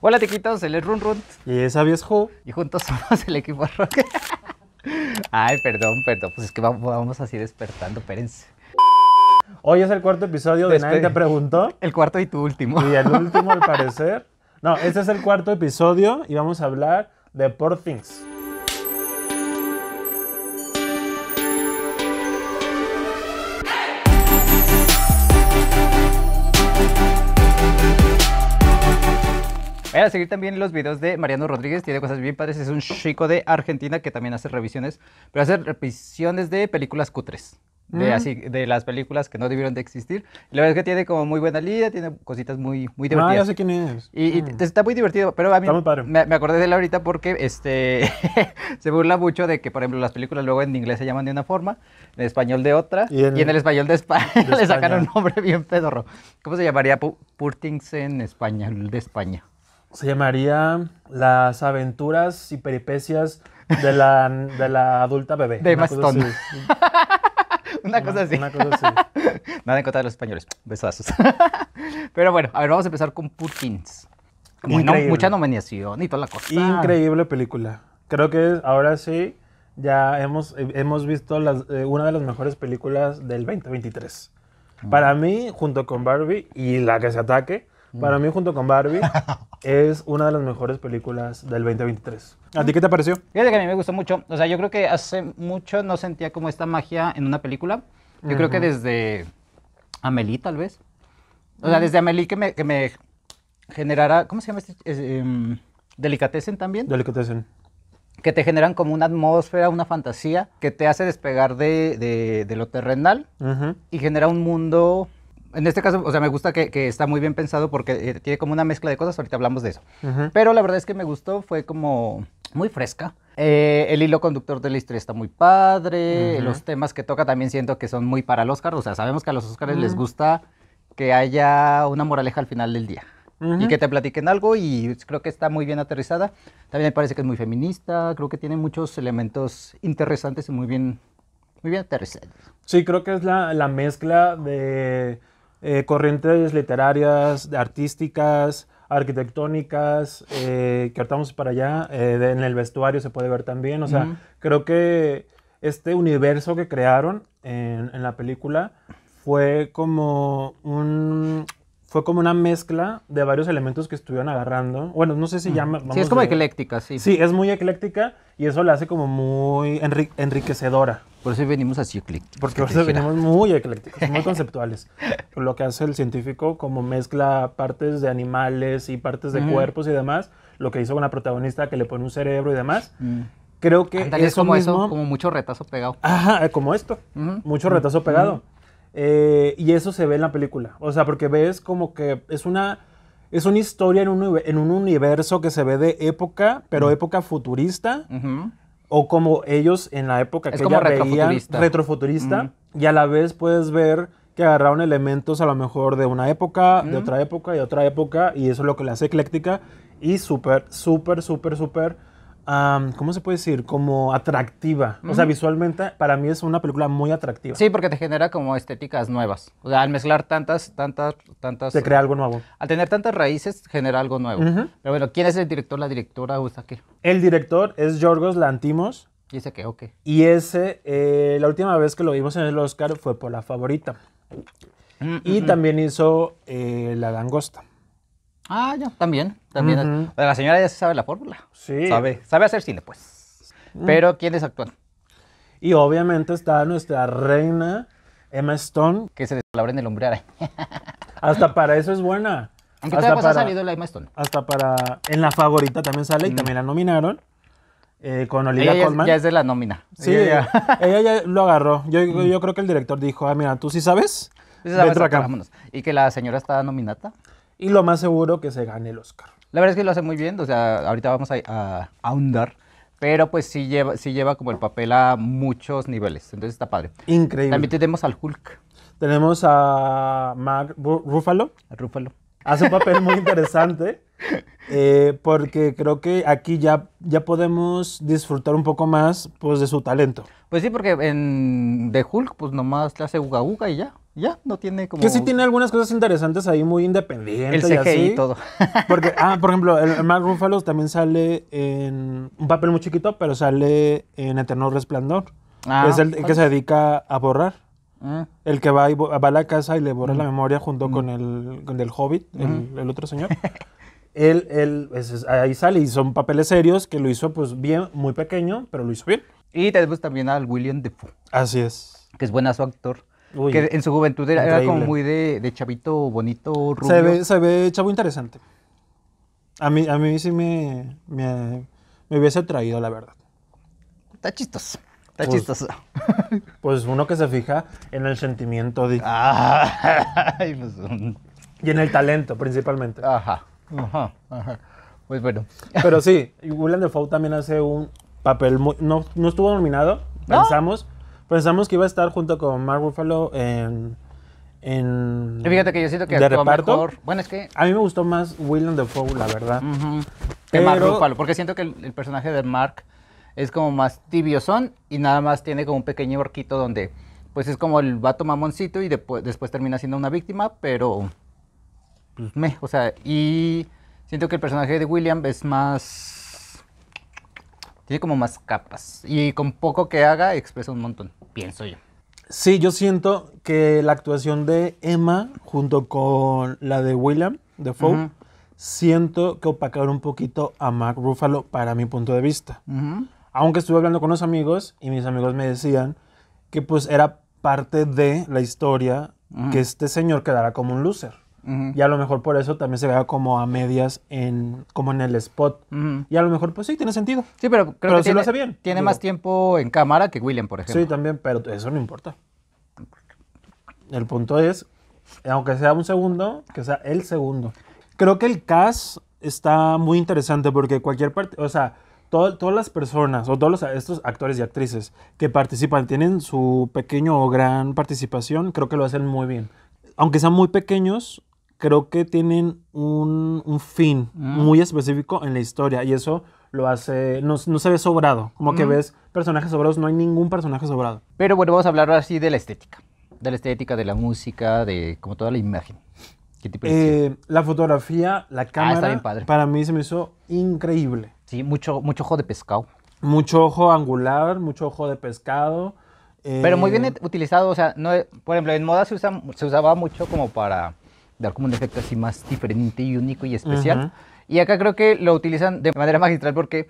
Hola tiquitos, él es Run Run. Y es Viejo. Y juntos somos el equipo rock. Ay, perdón, perdón. Pues es que vamos, así despertando, espérense. Hoy es el cuarto episodio de qué te preguntó. El cuarto y tu último. Y el último al parecer. No, este es el cuarto episodio y vamos a hablar de Poor Things. a seguir también los videos de Mariano Rodríguez, tiene cosas bien padres. Es un chico de Argentina que también hace revisiones, pero hace revisiones de películas cutres. De, mm. así, de las películas que no debieron de existir. la verdad es que tiene como muy buena línea, tiene cositas muy, muy ah, divertidas. ya sé quién es. Y, mm. está muy divertido, pero a mí me, acordé de él ahorita porque este se burla mucho de que, por ejemplo, las películas luego en inglés se llaman de una forma, en español de otra, y en, el español de España, le sacaron un nombre bien pedorro. ¿Cómo se llamaría Purtings en español de España? se llamaría Las aventuras y peripecias de la, de la adulta bebé. De Maston. una cosa así. Una, cosa así. Nada en contra de los españoles. Besazos. Pero bueno, a ver, vamos a empezar con Putins. mucha nominación y toda la cosa. Increíble película. Creo que ahora sí ya hemos, hemos visto las, eh, una de las mejores películas del 2023. Mm. Para mí, junto con Barbie y La que se ataque, Mm. Para mí, junto con Barbie, es una de las mejores películas del 2023. ¿A ti qué te pareció? Fíjate que a mí me gustó mucho. O sea, yo creo que hace mucho no sentía como esta magia en una película. Yo creo que desde Amelie, tal vez. O sea, desde Amelie que me, que me generara. ¿Cómo se llama este? Eh, em, Delicatessen también. Delicatessen que te generan como una atmósfera, una fantasía que te hace despegar de, lo terrenal y genera un mundo en este caso, o sea, me gusta que, está muy bien pensado porque eh, tiene como una mezcla de cosas, ahorita hablamos de eso. Pero la verdad es que me gustó, fue como muy fresca. Eh, el hilo conductor de la historia está muy padre, los temas que toca también siento que son muy para el Oscar, o sea, sabemos que a los Oscars les gusta que haya una moraleja al final del día. y que te platiquen algo y creo que está muy bien aterrizada. También me parece que es muy feminista, creo que tiene muchos elementos interesantes y muy bien, muy bien aterrizados. Sí, creo que es la mezcla de eh, corrientes literarias, artísticas, arquitectónicas, eh, que ahorita para allá, eh, en el vestuario se puede ver también, o sea, creo que este universo que crearon en, la película fue como un... Fue como una mezcla de varios elementos que estuvieron agarrando. Bueno, no sé si llama... sí, es como ecléctica, sí. Sí, es muy ecléctica y eso la hace como muy enriquecedora. Por eso venimos así eclécticos. Porque por eso venimos muy eclécticos, muy conceptuales. Lo que hace el científico, como mezcla partes de animales y partes de cuerpos y demás, lo que hizo con la protagonista que le pone un cerebro y demás. Mm. Creo que es como eso, como mucho retazo pegado. Ajá, eh, como esto, mucho retazo pegado. Eh, y eso se ve en la película. O sea, porque ves como que es una es una historia en un, en un universo que se ve de época, pero época futurista, uh o como ellos en la época que retrofuturista. Veía, retrofuturista y a la vez puedes ver que agarraron elementos a lo mejor de una época, de otra época y otra época y eso es lo que le hace ecléctica y súper, súper, súper, súper ¿cómo se puede decir? Como atractiva. O sea, visualmente para mí es una película muy atractiva. Sí, porque te genera como estéticas nuevas. O sea, al mezclar tantas, tantas, tantas... Te crea algo nuevo. Al tener tantas raíces, genera algo nuevo. Pero bueno, ¿quién es el director, la directora o qué? El director es Yorgos Lantimos. ¿Y ese Ok. Y ese, eh, la última vez que lo vimos en el Oscar fue por la favorita. Mm, mm, y mm. también hizo eh, La Langosta. Ah, ya, también, también. La señora ya sabe la fórmula. Sí. Sabe, sabe hacer cine, pues. Mm. Pero ¿quiénes actúan? Y obviamente está nuestra reina Emma Stone. Que se descalabra en el umbral. Hasta para eso es buena. Aunque hasta para, ha salido la Emma Stone. Hasta para... En la favorita también sale y mm. también la nominaron. Eh, con Olivia Ya es de la nómina. Sí, ella, ya, lo agarró. Yo, mm. yo, creo que el director dijo, ah, mira, tú sí sabes. Sí Y que la señora está nominada, y lo más seguro que se gane el Oscar. La verdad es que lo hace muy bien, o sea, ahorita vamos a, ahondar, pero pues sí lleva, lleva como el papel a muchos niveles, entonces está padre. Increíble. También tenemos al Hulk. Tenemos a Mark Ruffalo. Ruffalo. Hace un papel muy interesante. Eh, porque creo que aquí ya, ya podemos disfrutar un poco más pues, de su talento. Pues sí, porque en The Hulk, pues nomás le hace uga uga y ya ya, no tiene como. Que sí tiene algunas cosas interesantes ahí, muy independientes. El CGI y, y todo. Porque, ah, por ejemplo, el, el Ruffalo también sale en un papel muy chiquito, pero sale en Eterno Resplandor. Ah, es el que se dedica a borrar. Ah. El que va, va a la casa y le borra mm. la memoria junto con, mm. el, Hobbit, el, otro señor. él, él ahí sale y son papeles serios que lo hizo pues bien, muy pequeño, pero lo hizo bien. Y tenemos también al William Defoe. Así es. Que es buenazo actor que en su juventud era, como muy de, de, chavito bonito, rubio. Se ve, se ve chavo interesante. A mí, a mí sí me, me, me hubiese atraído, la verdad. Está chistoso. Está pues, chistoso. Pues uno que se fija en el sentimiento. De... Pues, y en el talento, principalmente. Ajá, ajá, ajá. Pues bueno. Pero sí, de Dafoe también hace un papel No, no estuvo nominado, pensamos, Pensamos que iba a estar junto con Mark Ruffalo en. en Fíjate que yo siento que de Bueno, es que. A mí me gustó más William Dafoe, la verdad. Que Mark Ruffalo, porque siento que el, personaje de Mark es como más tibiozón y nada más tiene como un pequeño horquito donde. Pues es como el vato mamoncito y después, después termina siendo una víctima, pero. Pues, o sea, y siento que el personaje de William es más tiene como más capas. Y con poco que haga, expresa un montón, pienso yo. Sí, yo siento que la actuación de Emma junto con la de William, de Foe, siento que opacaron un poquito a Mark Ruffalo para mi punto de vista. Aunque estuve hablando con los amigos y mis amigos me decían que pues era parte de la historia que este señor quedara como un loser. Y a lo mejor por eso también se vea como a medias en como en el spot. Y a lo mejor, pues sí, tiene sentido. Sí, pero creo que tiene, lo hace bien. Tiene más tiempo en cámara que William, por ejemplo. Sí, también, pero eso no importa. El punto es, aunque sea un segundo, que sea el segundo. Creo que el cast está muy interesante porque cualquier parte, o sea, todas las personas o todos estos actores y actrices que participan tienen su pequeño o gran participación, creo que lo hacen muy bien. Aunque sean muy pequeños, creo que tienen un, un fin mm. muy específico en la historia y eso lo hace, no, no se ve sobrado, como que mm. ves personajes sobrados, no hay ningún personaje sobrado. Pero bueno, vamos a hablar así de la estética, de la estética, de la música, de como toda la imagen. ¿Qué te eh, la fotografía, la ah, cámara, ah, padre. para mí se me hizo increíble. Sí, mucho, mucho ojo de pescado. Mucho ojo angular, mucho ojo de pescado. Pero muy eh, bien utilizado, o sea, no, por ejemplo, en moda se, usa, se usaba mucho como para dar como un efecto así más diferente y único y especial. Y acá creo que lo utilizan de manera magistral porque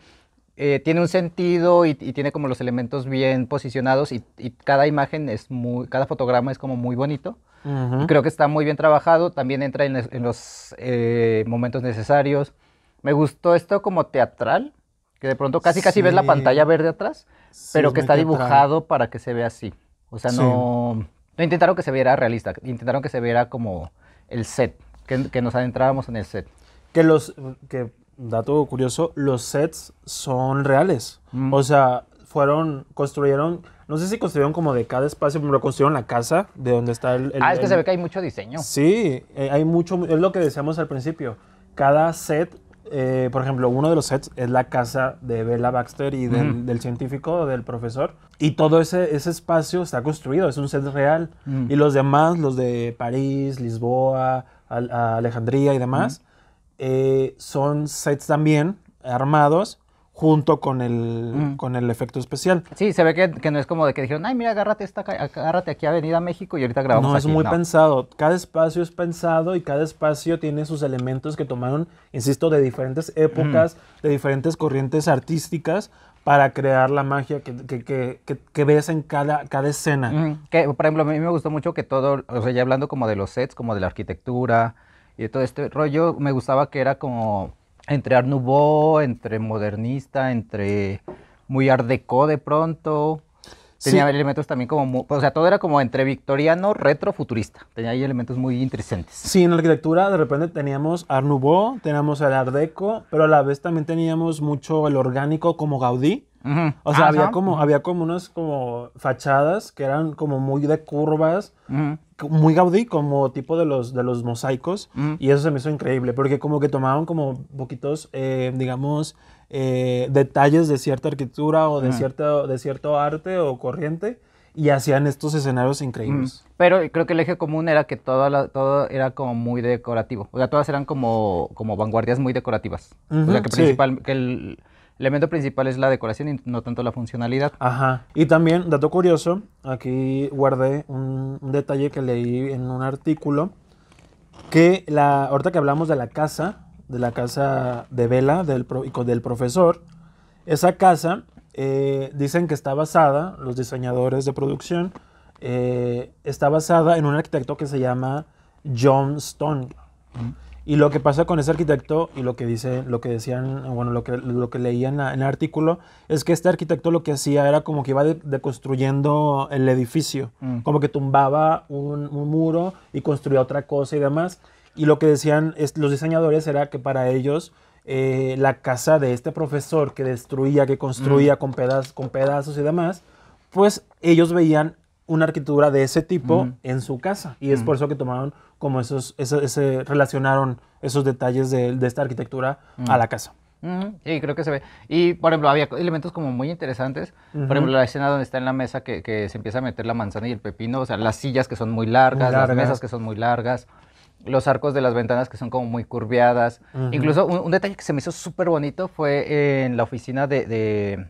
eh, tiene un sentido y, tiene como los elementos bien posicionados y, cada imagen es muy, cada fotograma es como muy bonito. y creo que está muy bien trabajado, también entra en, los eh, momentos necesarios. Me gustó esto como teatral, que de pronto casi casi ves la pantalla verde atrás, pero que está dibujado para que se vea así. O sea, no, no intentaron que se viera realista, intentaron que se viera como el set, que, nos adentrábamos en el set. Que los, que dato curioso, los sets son reales. Mm. O sea, fueron, construyeron, no sé si construyeron como de cada espacio, pero construyeron la casa de donde está el... ah, es que se ve que hay mucho diseño. Sí, eh, hay mucho, es lo que decíamos al principio. Cada set eh, por ejemplo, uno de los sets es la casa de Bella Baxter y del, científico, del profesor. Y todo ese, espacio está construido, es un set real. Mm. Y los demás, los de París, Lisboa, Alejandría y demás, eh, son sets también armados junto con el, con el efecto especial. Sí, se ve que, no es como de que dijeron, ay, mira, agárrate, esta, agárrate aquí a Avenida México y ahorita grabamos. No, es muy pensado. Cada espacio es pensado y cada espacio tiene sus elementos que tomaron, insisto, de diferentes épocas, de diferentes corrientes artísticas para crear la magia que, que, que, que ves en cada, cada escena. Que, por ejemplo, a mí me gustó mucho que todo, o sea, ya hablando como de los sets, como de la arquitectura y todo este rollo, me gustaba que era como entre Art entre modernista, entre muy art de pronto, Tenía elementos también como, o sea, todo era como entre victoriano, retro, futurista. Tenía ahí elementos muy interesantes. Sí, en la arquitectura de repente teníamos Art Nouveau, teníamos el Art Deco, pero a la vez también teníamos mucho el orgánico como Gaudí. O sea, ah, había, como, había como unas como fachadas que eran como muy de curvas, muy Gaudí, como tipo de los, de los mosaicos, y eso se me hizo increíble, porque como que tomaban como poquitos, eh, digamos, eh, detalles de cierta arquitectura o de, cierto, de cierto arte o corriente y hacían estos escenarios increíbles. Mm. Pero creo que el eje común era que toda la, todo era como muy decorativo. O sea, todas eran como, como vanguardias muy decorativas. o sea, que, el elemento principal es la decoración y no tanto la funcionalidad. Ajá. Y también, dato curioso, aquí guardé un, detalle que leí en un artículo, que la, ahorita que hablamos de la casa, de la casa de Vela, del, del profesor. Esa casa eh, dicen que está basada, los diseñadores de producción, eh, está basada en un arquitecto que se llama John Stone. Y lo que pasa con ese arquitecto y lo que dice, lo que decían, bueno, lo que, lo que leían en, el artículo es que este arquitecto lo que hacía era como que iba deconstruyendo el edificio, mm. como que tumbaba un, muro y construía otra cosa y demás. Y lo que decían los diseñadores era que para ellos eh, la casa de este profesor que destruía, que construía mm. con, con pedazos y demás, pues ellos veían una arquitectura de ese tipo mm. en su casa. Y es mm. por eso que tomaron como esos, ese, relacionaron esos detalles de, esta arquitectura a la casa. Sí, creo que se ve. Y, por ejemplo, había elementos como muy interesantes. Por ejemplo, la escena donde está en la mesa que, se empieza a meter la manzana y el pepino. O sea, las sillas que son muy largas. las mesas que son muy largas los arcos de las ventanas que son como muy curviadas. Incluso un, detalle que se me hizo súper bonito fue en la oficina del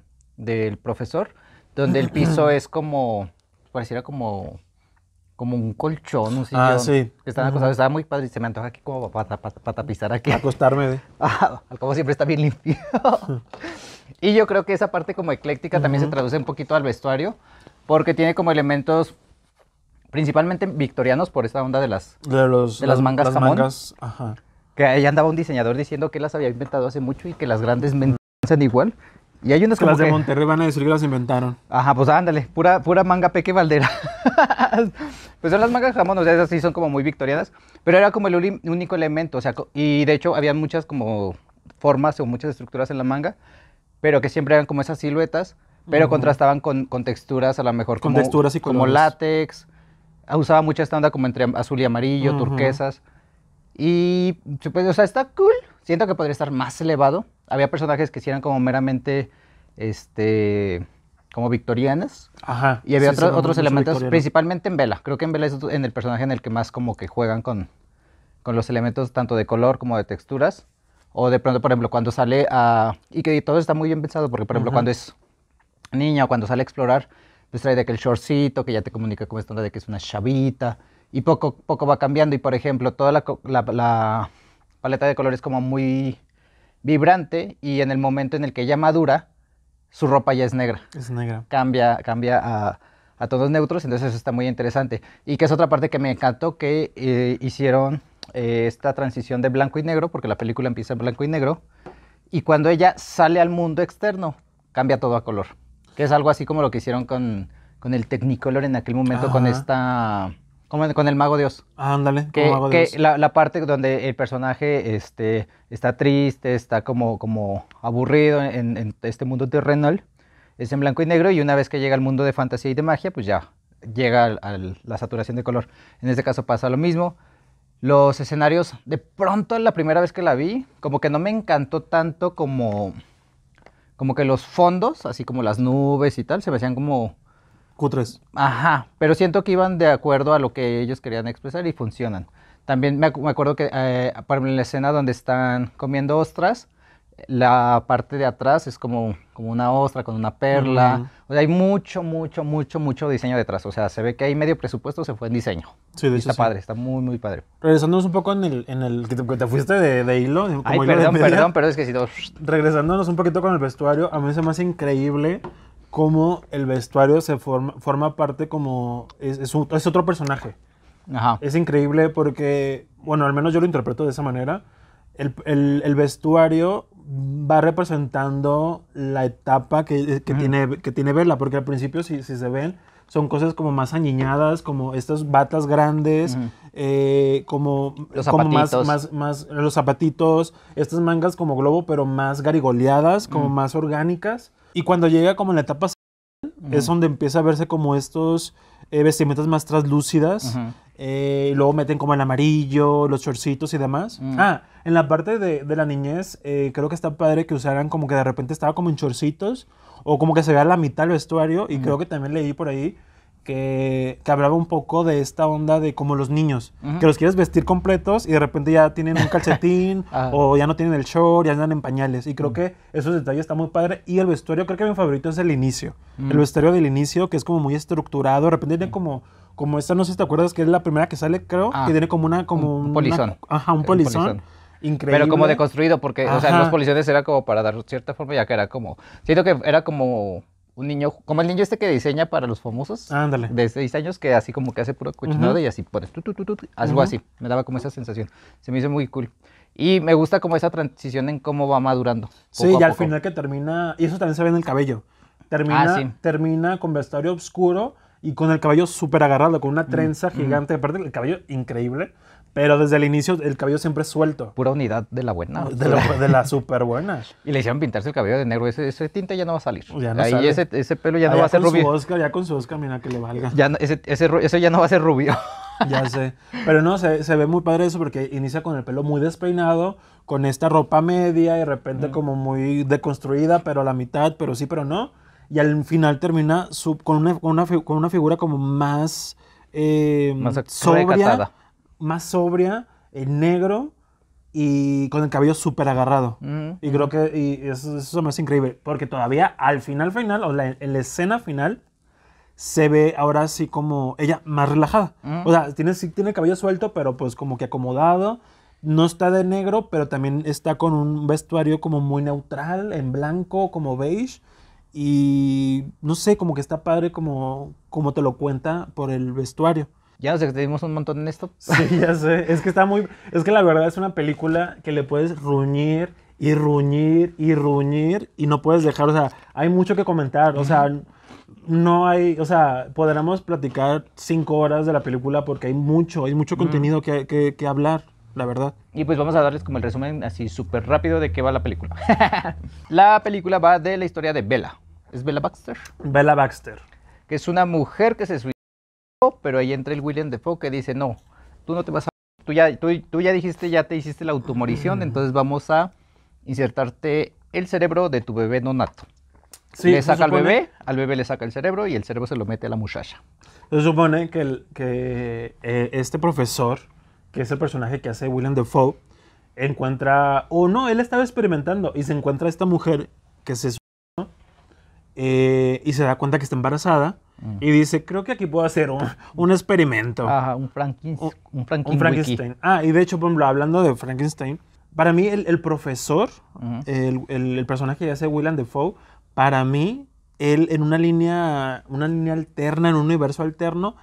profesor, donde el piso es como, pareciera como como un colchón, un sillón. Ah, sí. están Estaba muy padre y se me antoja aquí como para, aquí. Acostarme. ¿eh? Ah, como siempre está bien limpio. y yo creo que esa parte como ecléctica también se traduce un poquito al vestuario, porque tiene como elementos principalmente victorianos por esta onda de las, de los, de las, mangas las ajá. Que ahí andaba un diseñador diciendo que las había inventado hace mucho y que las grandes piensan igual. Y hay unas como las de Monterrey van a decir que las inventaron. Ajá, pues ándale, pura, pura manga peque Valdera. pues son las mangas jamón, o sea, esas sí son como muy victorianas, pero era como el único elemento, o sea, y de hecho había muchas como formas o muchas estructuras en la manga, pero que siempre eran como esas siluetas, pero contrastaban con, con, texturas a lo mejor con como, texturas y como látex, Ah, usaba mucha esta onda como entre azul y amarillo, turquesas. Y, pues, o sea, está cool. Siento que podría estar más elevado. Había personajes que sí eran como meramente, este, como victorianas. Ajá. Y había otros elementos, principalmente en Vela. Creo que en Vela es en el personaje en el que más como que juegan con, con los elementos tanto de color como de texturas. O de pronto, por ejemplo, cuando sale a... Y que todo está muy bien pensado, porque, por ejemplo, cuando es niña o cuando sale a explorar, pues trae de aquel shortcito que ya te comunica cómo es onda de que es una chavita y poco poco va cambiando y por ejemplo toda la, paleta de colores como muy vibrante y en el momento en el que ella madura su ropa ya es negra. Es negra. Cambia, cambia a, todos neutros, entonces eso está muy interesante. Y que es otra parte que me encantó que eh, hicieron eh, esta transición de blanco y negro, porque la película empieza en blanco y negro, y cuando ella sale al mundo externo, cambia todo a color que es algo así como lo que hicieron con, con el Technicolor en aquel momento, con esta... con el Mago Dios. Ándale, que, Mago La, parte donde el personaje este, está triste, está como, como aburrido en, en, este mundo terrenal, es en blanco y negro y una vez que llega al mundo de fantasía y de magia, pues ya llega a la saturación de color. En este caso pasa lo mismo. Los escenarios, de pronto la primera vez que la vi, como que no me encantó tanto como como que los fondos, así como las nubes y tal, se me hacían como... Cutres. Ajá, pero siento que iban de acuerdo a lo que ellos querían expresar y funcionan. También me, acuerdo que, eh, en la escena donde están comiendo ostras, la parte de atrás es como, como una ostra con una perla. O sea, hay mucho, mucho, mucho, mucho diseño detrás. O sea, se ve que hay medio presupuesto, se fue en diseño. Sí, de Está padre, está muy, muy padre. Regresándonos un poco en el, que, te, fuiste de, de hilo. Ay, perdón, perdón, perdón, es que si Regresándonos un poquito con el vestuario, a mí se me hace increíble cómo el vestuario se forma, forma parte como... Es, otro personaje. Ajá. Es increíble porque, bueno, al menos yo lo interpreto de esa manera. el, el vestuario va representando la etapa que, tiene, que tiene porque al principio si, se ven son cosas como más añiñadas, como estas batas grandes, eh, como, los más, más, los zapatitos, estas mangas como globo, pero más garigoleadas, como más orgánicas. Y cuando llega como la etapa es donde empieza a verse como estos eh, vestimentas más translúcidas, eh, y luego meten como el amarillo, los chorcitos y demás. Mm. Ah, en la parte de, de la niñez, eh, creo que está padre que usaran como que de repente estaba como en chorcitos o como que se vea la mitad del vestuario. Y mm. creo que también leí por ahí que, que, hablaba un poco de esta onda de como los niños, que los quieres vestir completos y de repente ya tienen un calcetín ah. o ya no tienen el short, ya andan en pañales. Y creo mm. que esos detalles están muy padres. Y el vestuario, creo que mi favorito es el inicio. El vestuario del inicio, que es como muy estructurado. De repente tiene como como esta, no sé si te acuerdas, que es la primera que sale, creo, que ah, tiene como una... Como un, polizón. ajá, un polizón. Increíble. Pero como deconstruido, porque, o sea, los polizones era como para dar cierta forma, ya que era como... Siento que era como un niño, como el niño este que diseña para los famosos. Ándale. De seis años, que así como que hace puro cochinado y así pones tú, tu, algo así. Me daba como esa sensación. Se me hizo muy cool. Y me gusta como esa transición en cómo va madurando. Sí, y al final que termina, y eso también se ve en el cabello. Termina, ah, termina con vestuario oscuro y con el cabello súper agarrado, con una mm, trenza mm. gigante. Aparte, el cabello increíble. Pero desde el inicio el cabello siempre es suelto. Pura unidad de la buena. De la, de super buena. y le hicieron pintarse el cabello de negro. Ese, tinte ya no va a salir. Ahí Ese, ese, pelo ya no va a ser rubio. Oscar, ya con su Oscar, mira que le valga. Ya ese, ese, ese, ya no va a ser rubio. ya sé. Pero no, se, se ve muy padre eso porque inicia con el pelo muy despeinado, con esta ropa media y de repente mm. como muy deconstruida, pero a la mitad, pero sí, pero no y al final termina sub, con, una, con, una, con, una, figura como más, eh, más sobria, más sobria, en negro y con el cabello súper agarrado. y creo que eso, eso, me hace increíble, porque todavía al final final, o la, en la escena final, se ve ahora sí como ella más relajada. O sea, tiene, sí tiene el cabello suelto, pero pues como que acomodado no está de negro, pero también está con un vestuario como muy neutral, en blanco, como beige y no sé, como que está padre como, como te lo cuenta por el vestuario. Ya que te dimos un montón en esto. Sí, ya sé. Es que está muy. Es que la verdad es una película que le puedes ruñir y ruñir y ruñir y no puedes dejar. O sea, hay mucho que comentar. O sea, no hay. O sea, podríamos platicar cinco horas de la película porque hay mucho, hay mucho mm. contenido que hablar la verdad. Y pues vamos a darles como el resumen así súper rápido de qué va la película. la película va de la historia de Bella. ¿Es Bella Baxter? Bella Baxter. Que es una mujer que se suicidó, pero ahí entra el William Defoe que dice, no, tú no te vas a... Tú ya, tú, ya dijiste, ya te hiciste la automorición, mm. entonces vamos a insertarte el cerebro de tu bebé no nato. le saca al bebé, al bebé le saca el cerebro y el cerebro se lo mete a la muchacha. Se supone que, que eh, este profesor que es el personaje que hace William Defoe, encuentra, o no, él estaba experimentando y se encuentra esta mujer que se suena eh, y se da cuenta que está embarazada mm. y dice, creo que aquí puedo hacer un, experimento. un, Frankenstein un, Frankenstein. Ah, y de hecho, hablando de Frankenstein, para mí el, profesor, el, personaje que hace William Defoe, para mí, él en una línea, una línea alterna, en un universo alterno,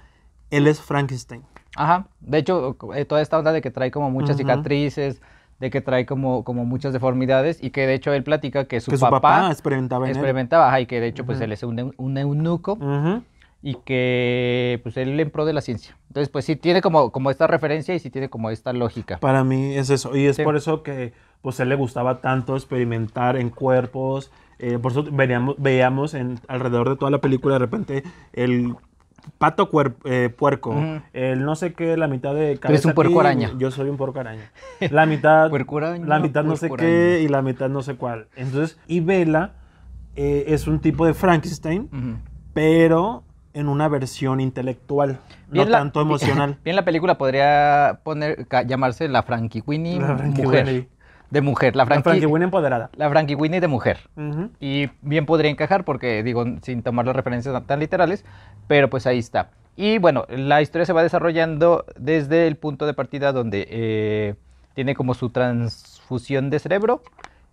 él es Frankenstein. Ajá, de hecho, eh, toda esta onda de que trae como muchas cicatrices, de que trae como, como muchas deformidades y que de hecho él platica que su, papá, experimentaba, experimentaba ajá, y que de hecho pues él es un, eunuco y que pues él en pro de la ciencia. Entonces pues sí tiene como, como esta referencia y sí tiene como esta lógica. Para mí es eso y es por eso que pues él le gustaba tanto experimentar en cuerpos. Eh, por eso veíamos, veíamos en, alrededor de toda la película de repente el pato eh, puerco, el no sé qué, la mitad de cabeza. un puerco araña. Yo soy un puerco araña. La mitad. araña, la mitad no sé qué y la mitad no sé cuál. Entonces, y Vela eh, es un tipo de Frankenstein, pero en una versión intelectual, no tanto emocional. Bien, la película podría poner, llamarse La Frankie Winnie Mujer. De mujer, la Frankie, la empoderada. La Frankie Winnie de mujer. Y bien podría encajar porque, digo, sin tomar las referencias tan, literales, pero pues ahí está. Y bueno, la historia se va desarrollando desde el punto de partida donde eh, tiene como su transfusión de cerebro.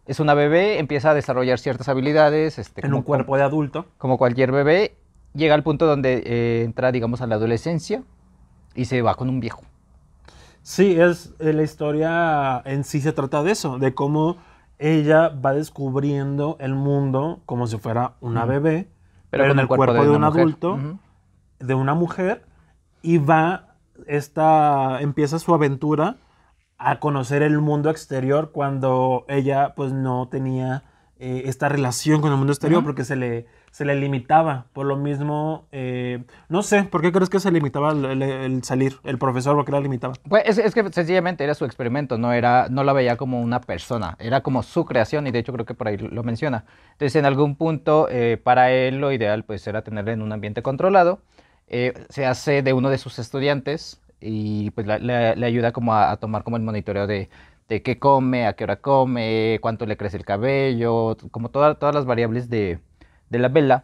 Es una bebé, empieza a desarrollar ciertas habilidades. Este, en un cuerpo de adulto. Como cualquier bebé. Llega al punto donde eh, entra, digamos, a la adolescencia y se va con un viejo. Sí, es eh, la historia en sí se trata de eso, de cómo ella va descubriendo el mundo como si fuera una bebé, pero, en el cuerpo, de, un adulto, de una mujer, y va, esta, empieza su aventura a conocer el mundo exterior cuando ella pues no tenía eh, esta relación con el mundo exterior porque se le se le limitaba. Por lo mismo, eh, no sé, ¿por qué crees que se limitaba el, salir? El profesor, ¿por qué la limitaba? Pues es, que sencillamente era su experimento, no, era, no la veía como una persona, era como su creación y de hecho creo que por ahí lo menciona. Entonces en algún punto eh, para él lo ideal pues era tenerla en un ambiente controlado. Eh, se hace de uno de sus estudiantes y pues le ayuda como a, tomar como el monitoreo de, qué come, a qué hora come, cuánto le crece el cabello, como todas todas las variables de, de la vela.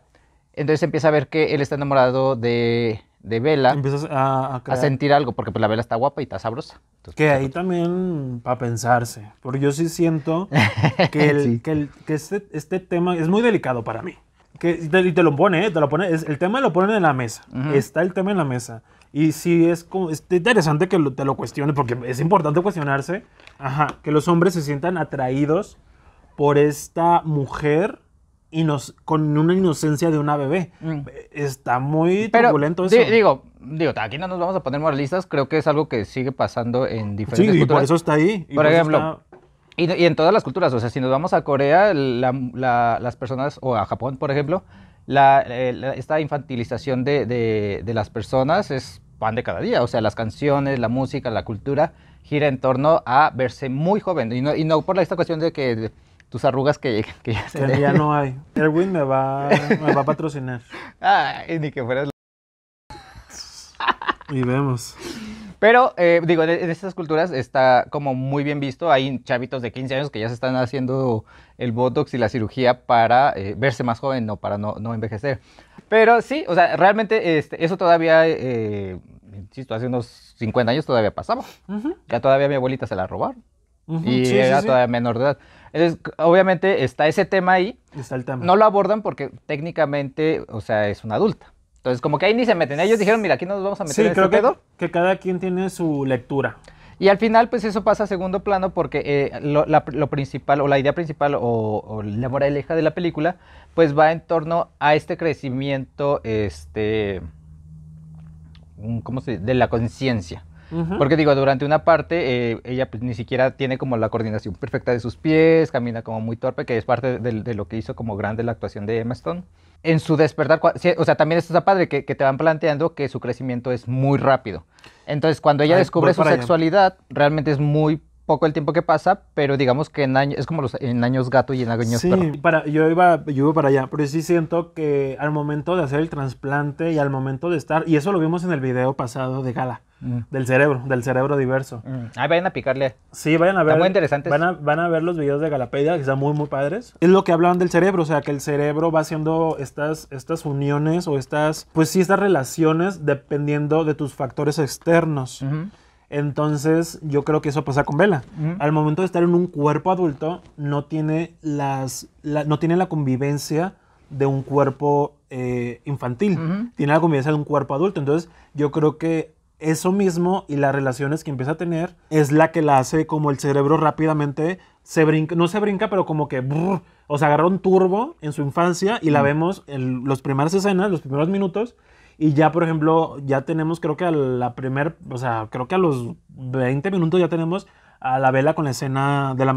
Entonces empieza a ver que él está enamorado de, de Vela. Empiezas a, sentir algo, porque pues, la Vela está guapa y está sabrosa. que pues, ahí también para pensarse, porque yo sí siento que, este, este, tema es muy delicado para mí. Que, y, te, lo pone, ¿eh? te lo el tema lo ponen en la mesa, está el tema en la mesa. Y sí es, como, interesante que te lo cuestiones, porque es importante cuestionarse, que los hombres se sientan atraídos por esta mujer con una inocencia de una bebé. Mm. Está muy turbulento eso. digo, digo, aquí no nos vamos a poner moralistas, creo que es algo que sigue pasando en diferentes culturas. eso está ahí. por, ejemplo, y, en todas las culturas, o sea, si nos vamos a Corea, las personas, o a Japón, por ejemplo, la, eh, esta infantilización de, las personas es pan de cada día. O sea, las canciones, la música, la cultura gira en torno a verse muy joven. Y no, y no por esta cuestión de que tus arrugas que, que ya Que ya no hay. Erwin me va, va a patrocinar. Ay, ni que fueras... y vemos. Pero, eh, digo, en, estas culturas está como muy bien visto. Hay chavitos de 15 años que ya se están haciendo el botox y la cirugía para eh, verse más joven, no para no, envejecer. Pero sí, o sea, realmente este, eso todavía, eh, insisto, hace unos 50 años todavía pasaba. Ya todavía mi abuelita se la robaron. Y era todavía menor de edad obviamente está ese tema ahí. Está el tema. No lo abordan porque técnicamente, o sea, es una adulta. Entonces, como que ahí ni se meten. Ellos dijeron, mira, aquí nos vamos a meter sí, en creo este que, que cada quien tiene su lectura. Y al final, pues eso pasa a segundo plano porque eh, lo, principal o la idea principal o, la moraleja de la película, pues va en torno a este crecimiento, este, ¿cómo se De la conciencia. Porque digo, durante una parte eh, ella pues, ni siquiera tiene como la coordinación perfecta de sus pies, camina como muy torpe, que es parte de, lo que hizo como grande la actuación de Emma Stone. En su despertar, o sea, también esto está padre, que, te van planteando que su crecimiento es muy rápido. Entonces, cuando ella descubre su sexualidad, realmente es muy poco el tiempo que pasa, pero digamos que en años, es como los, en años gato y en años sí, Para, yo, iba, yo iba para allá, pero sí siento que al momento de hacer el trasplante y al momento de estar, y eso lo vimos en el video pasado de Gala, mm. del cerebro, del cerebro diverso. Mm. Ahí vayan a picarle. Sí, vayan a ver. muy Van a, van a ver los videos de Galapedia, que están muy, muy padres. Es lo que hablaban del cerebro, o sea, que el cerebro va haciendo estas, estas uniones o estas, pues sí, estas relaciones dependiendo de tus factores externos. Entonces, yo creo que eso pasa con Bella. Al momento de estar en un cuerpo adulto, no tiene, las, la, no tiene la convivencia de un cuerpo eh, infantil, tiene la convivencia de un cuerpo adulto. Entonces, yo creo que eso mismo y las relaciones que empieza a tener es la que la hace como el cerebro rápidamente se brinca, no se brinca, pero como que, o sea, agarró un turbo en su infancia y la vemos en las primeras escenas, los primeros minutos, y ya, por ejemplo, ya tenemos, creo que a la primer, o sea, creo que a los 20 minutos ya tenemos a la vela con la escena de la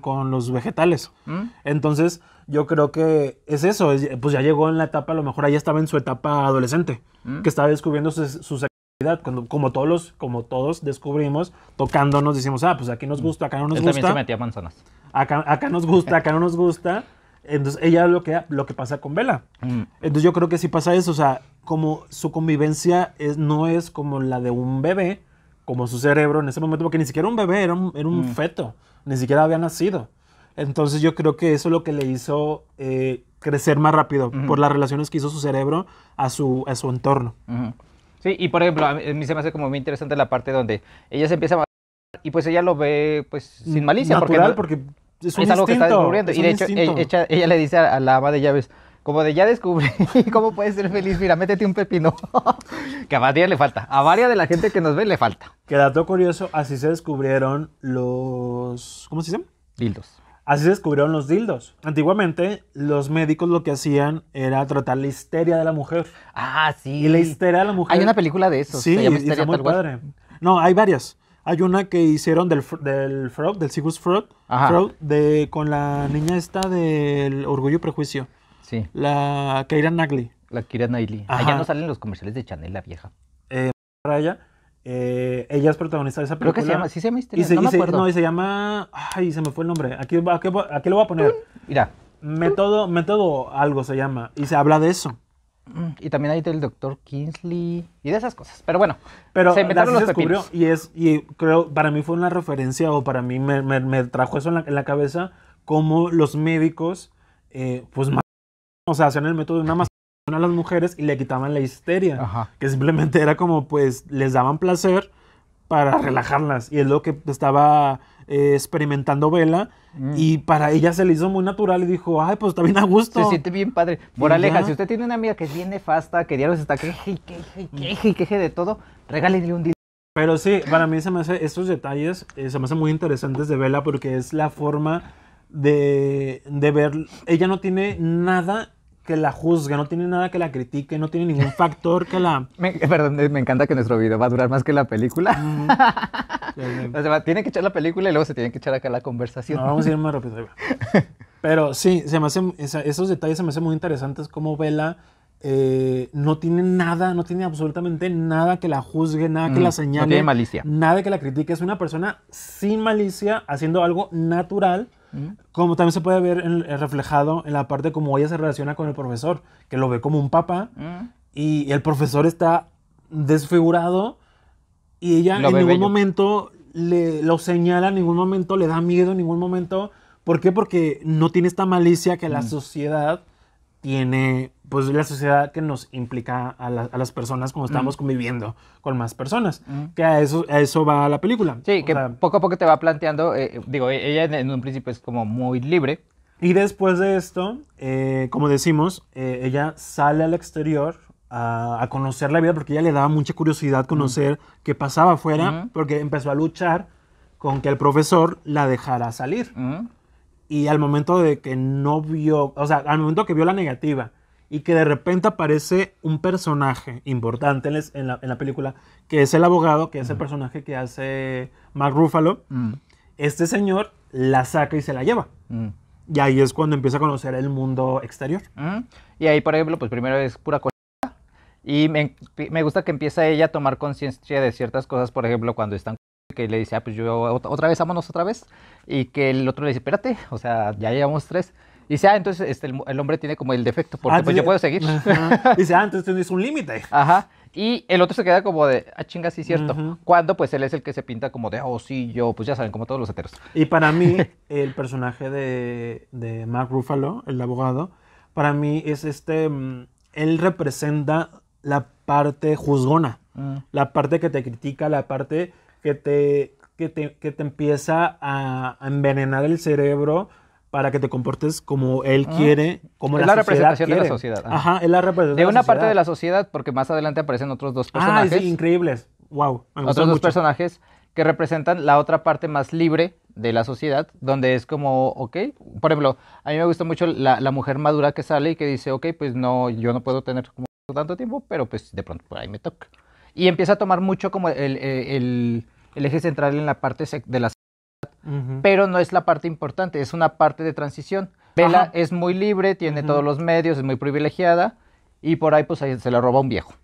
con los vegetales. Mm. Entonces, yo creo que es eso, pues ya llegó en la etapa, a lo mejor ahí estaba en su etapa adolescente, mm. que estaba descubriendo su, sexualidad, cuando, como todos como todos descubrimos, tocándonos, decimos, ah, pues aquí nos mm. gusta, acá no nos Él gusta. También se metía manzanas. Acá, acá nos gusta, acá no nos gusta. Entonces ella lo que, lo que pasa con Vela. Mm. Entonces yo creo que sí pasa eso, o sea, como su convivencia es, no es como la de un bebé, como su cerebro en ese momento, porque ni siquiera un bebé, era un, mm. feto, ni siquiera había nacido. Entonces yo creo que eso es lo que le hizo eh, crecer más rápido, por las relaciones que hizo su cerebro a su, a su entorno. Sí, y por ejemplo, a mí se me hace como muy interesante la parte donde ella se empieza a y pues ella lo ve pues sin malicia. Natural, porque, porque es, algo que está descubriendo. y de hecho, e-, ella, le dice a la ama de llaves, como de ya descubrí cómo puedes ser feliz, mira, métete un pepino. que a varias le falta. A varias de la gente que nos ve le falta. Que dato curioso, así se descubrieron los... ¿Cómo se llaman? Dildos. Así se descubrieron los dildos. Antiguamente, los médicos lo que hacían era tratar la histeria de la mujer. Ah, sí. Y la histeria de la mujer... Hay una película de eso. Sí, se histeria, y muy padre. No, hay varias. Hay una que hicieron del, del Frog, del Sigus frog de, con la niña esta del Orgullo y Prejuicio. Sí. La Keira Nagli. La Kira Nagli. Allá no salen los comerciales de Chanel, la vieja. Eh, ella, eh, ella es protagonista de esa película. Creo se llama, sí se llama y se, no, me no, y se llama, ay, se me fue el nombre. Aquí, aquí, lo voy a poner. Mira. Método, método algo se llama. Y se habla de eso. Mm, y también hay del doctor Kingsley y de esas cosas. Pero bueno, pero se inventaron los descubrió y es y creo para mí fue una referencia o para mí me, trajo eso en la, cabeza como los médicos eh, pues o sea, hacían el método de una masturbación a las mujeres y le quitaban la histeria, Ajá. que simplemente era como pues les daban placer para relajarlas y es lo que estaba eh, experimentando vela mm. y para ella se le hizo muy natural y dijo, ay, pues está bien a gusto. Se siente bien padre. Por Aleja si usted tiene una amiga que es bien nefasta, que diablos está queje queje queje de todo, regálenle un día. Pero sí, para mí se me hace, estos detalles eh, se me hacen muy interesantes de vela porque es la forma de, de ver, ella no tiene nada que la juzgue, no tiene nada que la critique, no tiene ningún factor que la... perdón, me encanta que nuestro video va a durar más que la película. Tienen tiene que echar la película y luego se tienen que echar acá la conversación. No, vamos a ir más rápido. Pero sí, se me esos detalles se me hacen muy interesantes, como Vela eh, no tiene nada, no tiene absolutamente nada que la juzgue, nada que mm, la señale. No tiene malicia. Nada que la critique, es una persona sin malicia, haciendo algo natural como también se puede ver eh, reflejado en la parte como ella se relaciona con el profesor, que lo ve como un papa y el profesor está desfigurado y ella en ningún momento le lo señala, en ningún momento le da miedo, en ningún momento. ¿Por qué? Porque no tiene esta malicia que la sociedad tiene pues la sociedad que nos implica a, a las personas cuando estamos mm. conviviendo con más personas. Mm. Que a eso, a eso va la película. Sí, que poco a poco te va planteando, eh, eh, digo, e-, ella en un principio es como muy libre. Y después de esto, eh, como decimos, ella sale al exterior a, conocer la vida porque ella le daba mucha curiosidad mm. conocer qué pasaba afuera porque empezó a luchar con que el profesor la dejara salir y al momento de que no vio, o sea, al momento que vio la negativa y que de repente aparece un personaje importante en, la, película, que es el abogado, que es el personaje que hace Mark mm. este señor la saca y se la lleva. Mm. Y ahí es cuando empieza a conocer el mundo exterior. Mm. Y ahí, por ejemplo, pues primero es pura cosa. Y me, me gusta que empieza ella a tomar conciencia de ciertas cosas, por ejemplo, cuando están que le dice, ah, pues yo otra vez, vámonos otra vez. Y que el otro le dice, espérate, o sea, ya llevamos tres. Y dice, ah, entonces este, el, hombre tiene como el defecto, porque ah, pues yo puedo seguir. Dice, ah, entonces tienes un límite. Ajá. Y el otro se queda como de, ah, chinga, sí, cierto. Cuando pues él es el que se pinta como de, oh, sí, yo, pues ya saben, como todos los heteros. Y para mí, el personaje de, de Mark Ruffalo, el abogado, para mí es este, mm, él representa la parte juzgona, mm. la parte que te critica, la parte que te, que te, empieza a, envenenar el cerebro para que te comportes como él quiere, como es la, representación de la sociedad. Ajá, es la representación. De una de parte de la sociedad, porque más adelante aparecen otros dos personajes. Ah, sí, increíbles. Wow. otros dos personajes que representan la otra parte más libre de la sociedad, donde es como, ok, por ejemplo, a mí me gusta mucho la, mujer madura que sale y que dice, ok, pues no, yo no puedo tener como tanto tiempo, pero pues de pronto por ahí me toca. Y empieza a tomar mucho como el el eje central en la parte de la ciudad, pero no es la parte importante, es una parte de transición. Vela es muy libre, tiene todos los medios, es muy privilegiada y por ahí pues se la roba un viejo